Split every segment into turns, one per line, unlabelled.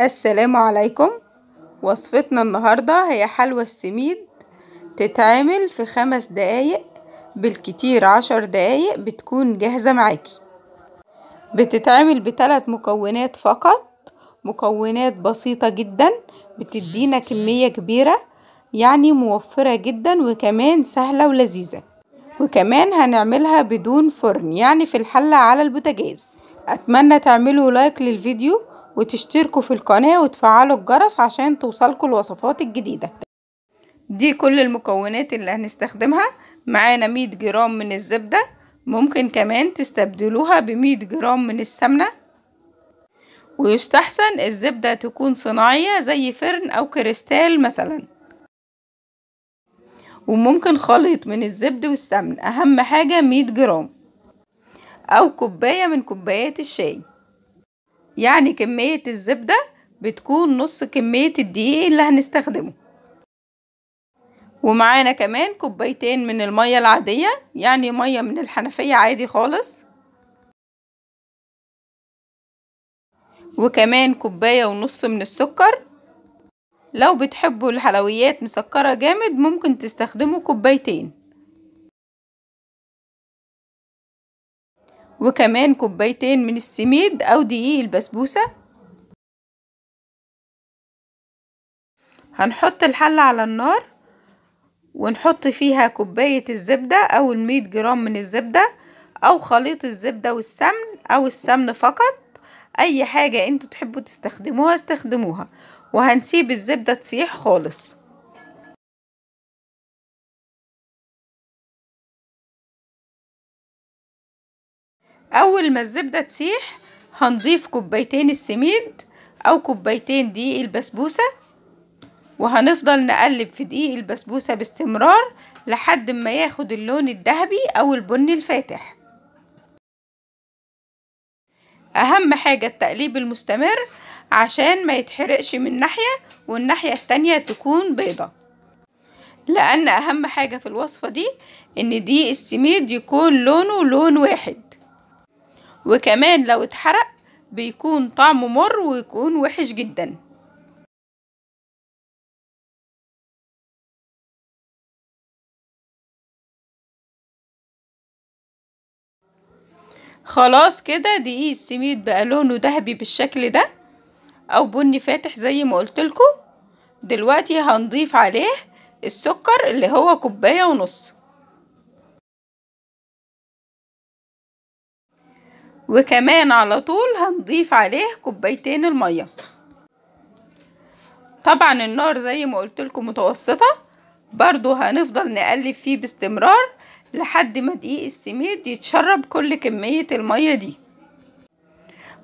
السلام عليكم وصفتنا النهاردة هي حلوى السميد تتعمل في خمس دقايق بالكتير عشر دقايق بتكون جاهزة معاكي بتتعمل بثلاث مكونات فقط مكونات بسيطة جدا بتدينا كمية كبيرة يعني موفرة جدا وكمان سهلة ولذيذة وكمان هنعملها بدون فرن يعني في الحلة على البوتاجاز اتمنى تعملوا لايك للفيديو وتشتركوا في القناة وتفعلوا الجرس عشان توصلكوا الوصفات الجديدة دي كل المكونات اللي هنستخدمها معانا 100 جرام من الزبدة ممكن كمان تستبدلوها بمية جرام من السمنة ويستحسن الزبدة تكون صناعية زي فرن أو كريستال مثلا وممكن خليط من الزبد والسمن أهم حاجة مية جرام أو كوباية من كوبايات الشاي يعني كمية الزبدة بتكون نص كمية الدقيق اللي هنستخدمه ومعانا كمان كوبايتين من المية العادية يعني مية من الحنفية عادي خالص وكمان كوباية ونص من السكر لو بتحبوا الحلويات مسكرة جامد ممكن تستخدموا كوبايتين وكمان كوبايتين من السميد أو دقيق البسبوسة هنحط الحلة على النار ونحط فيها كوباية الزبدة أو المية جرام من الزبدة أو خليط الزبدة والسمن أو السمن فقط أي حاجة انتوا تحبوا تستخدموها استخدموها وهنسيب الزبدة تسيح خالص اول ما الزبدة تسيح هنضيف كوبايتين السميد او كوبايتين دقيق البسبوسة وهنفضل نقلب في دقيق البسبوسة باستمرار لحد ما ياخد اللون الذهبي او البني الفاتح اهم حاجة التقليب المستمر عشان ما يتحرقش من ناحية والناحية التانية تكون بيضة لان اهم حاجة في الوصفة دي ان دقيق السميد يكون لونه لون واحد وكمان لو اتحرق بيكون طعمه مر ويكون وحش جدا خلاص كده دقيق السميد بقى لونه ذهبي بالشكل ده او بني فاتح زي ما قلتلكوا دلوقتي هنضيف عليه السكر اللي هو كوبايه ونص وكمان على طول هنضيف عليه كوبايتين المية طبعا النار زي ما قلت لكم متوسطة برضو هنفضل نقلب فيه باستمرار لحد ما دقيق السميد يتشرب كل كمية المية دي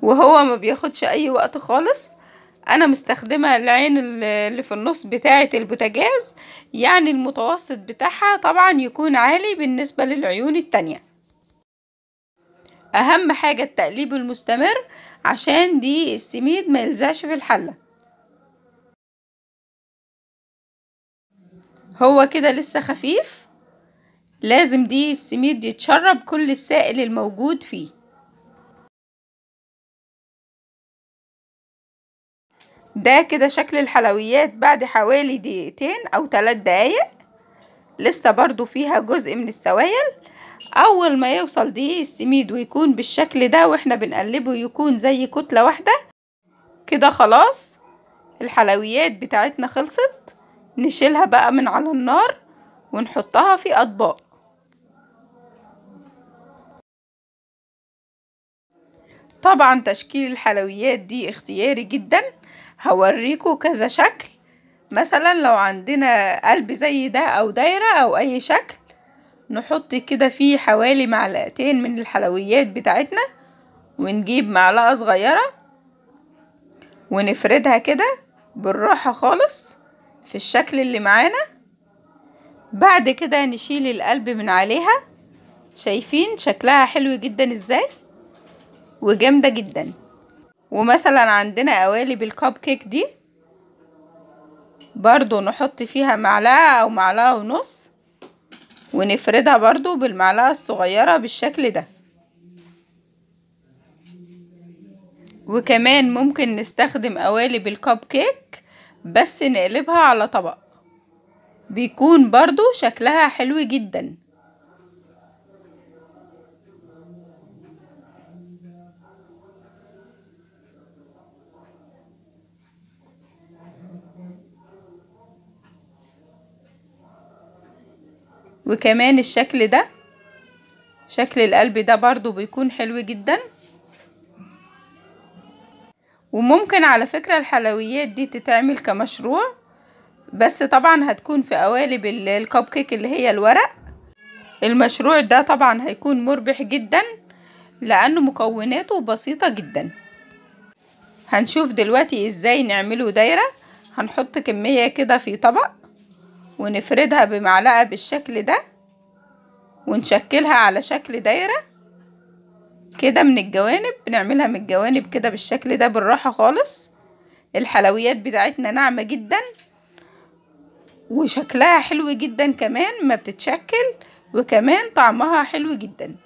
وهو ما بياخدش اي وقت خالص انا مستخدمة العين اللي في النص بتاعة البوتاجاز يعني المتوسط بتاعها طبعا يكون عالي بالنسبة للعيون التانية اهم حاجة التقليب المستمر عشان دي السميد ما يلزقش في الحلة هو كده لسه خفيف لازم دي السميد يتشرب كل السائل الموجود فيه ده كده شكل الحلويات بعد حوالي دقيقتين او ثلاث دقايق لسه برضو فيها جزء من السوائل اول ما يوصل دي السميد ويكون بالشكل ده واحنا بنقلبه يكون زي كتلة واحدة كده خلاص الحلويات بتاعتنا خلصت نشيلها بقى من على النار ونحطها في اطباق طبعا تشكيل الحلويات دي اختياري جدا هوريكم كذا شكل مثلا لو عندنا قلب زي ده او دايرة او اي شكل نحط كده فيه حوالي معلقتين من الحلويات بتاعتنا ونجيب معلقة صغيرة ونفردها كده بالراحة خالص في الشكل اللي معانا بعد كده نشيل القلب من عليها شايفين شكلها حلو جدا ازاي وجامدة جدا ومثلا عندنا قوالب الكب كيك دي برضو نحط فيها معلقة او معلقة ونص ونفردها برضو بالمعلقة الصغيرة بالشكل ده وكمان ممكن نستخدم قوالب الكب كيك بس نقلبها على طبق بيكون برضو شكلها حلو جداً وكمان الشكل ده شكل القلب ده برضو بيكون حلو جدا وممكن على فكرة الحلويات دي تتعمل كمشروع بس طبعا هتكون في قوالب الكب كيك اللي هي الورق المشروع ده طبعا هيكون مربح جدا لأنه مكوناته بسيطة جدا هنشوف دلوقتي ازاي نعمله دايرة هنحط كمية كده في طبق ونفردها بمعلقة بالشكل ده ونشكلها على شكل دايرة كده من الجوانب بنعملها من الجوانب كده بالشكل ده بالراحة خالص الحلويات بتاعتنا ناعمة جدا وشكلها حلو جدا كمان ما بتتشكل وكمان طعمها حلو جدا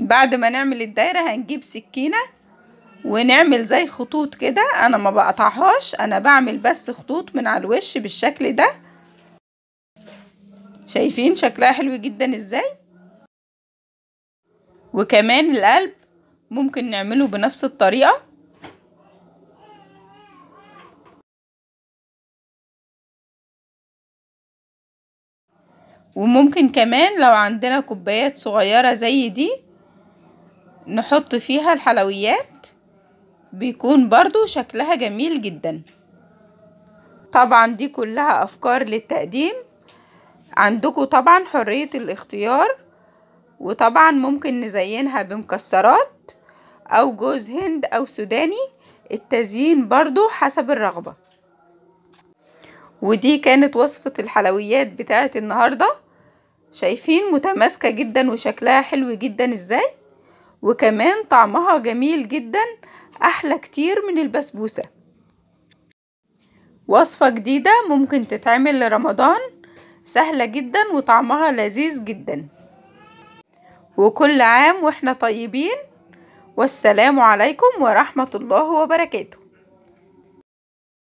بعد ما نعمل الدايرة هنجيب سكينة ونعمل زي خطوط كده انا ما بقطعهاش انا بعمل بس خطوط من على الوش بالشكل ده شايفين شكلها حلو جدا ازاي وكمان القلب ممكن نعمله بنفس الطريقة وممكن كمان لو عندنا كوبايات صغيرة زي دي نحط فيها الحلويات بيكون برضو شكلها جميل جدا طبعا دي كلها افكار للتقديم عندكم طبعا حرية الاختيار وطبعا ممكن نزينها بمكسرات او جوز هند او سوداني التزيين برضو حسب الرغبة ودي كانت وصفة الحلويات بتاعت النهاردة شايفين متماسكة جدا وشكلها حلو جدا ازاي وكمان طعمها جميل جدا أحلى كتير من البسبوسة وصفة جديدة ممكن تتعمل لرمضان سهلة جدا وطعمها لذيذ جدا وكل عام واحنا طيبين والسلام عليكم ورحمة الله وبركاته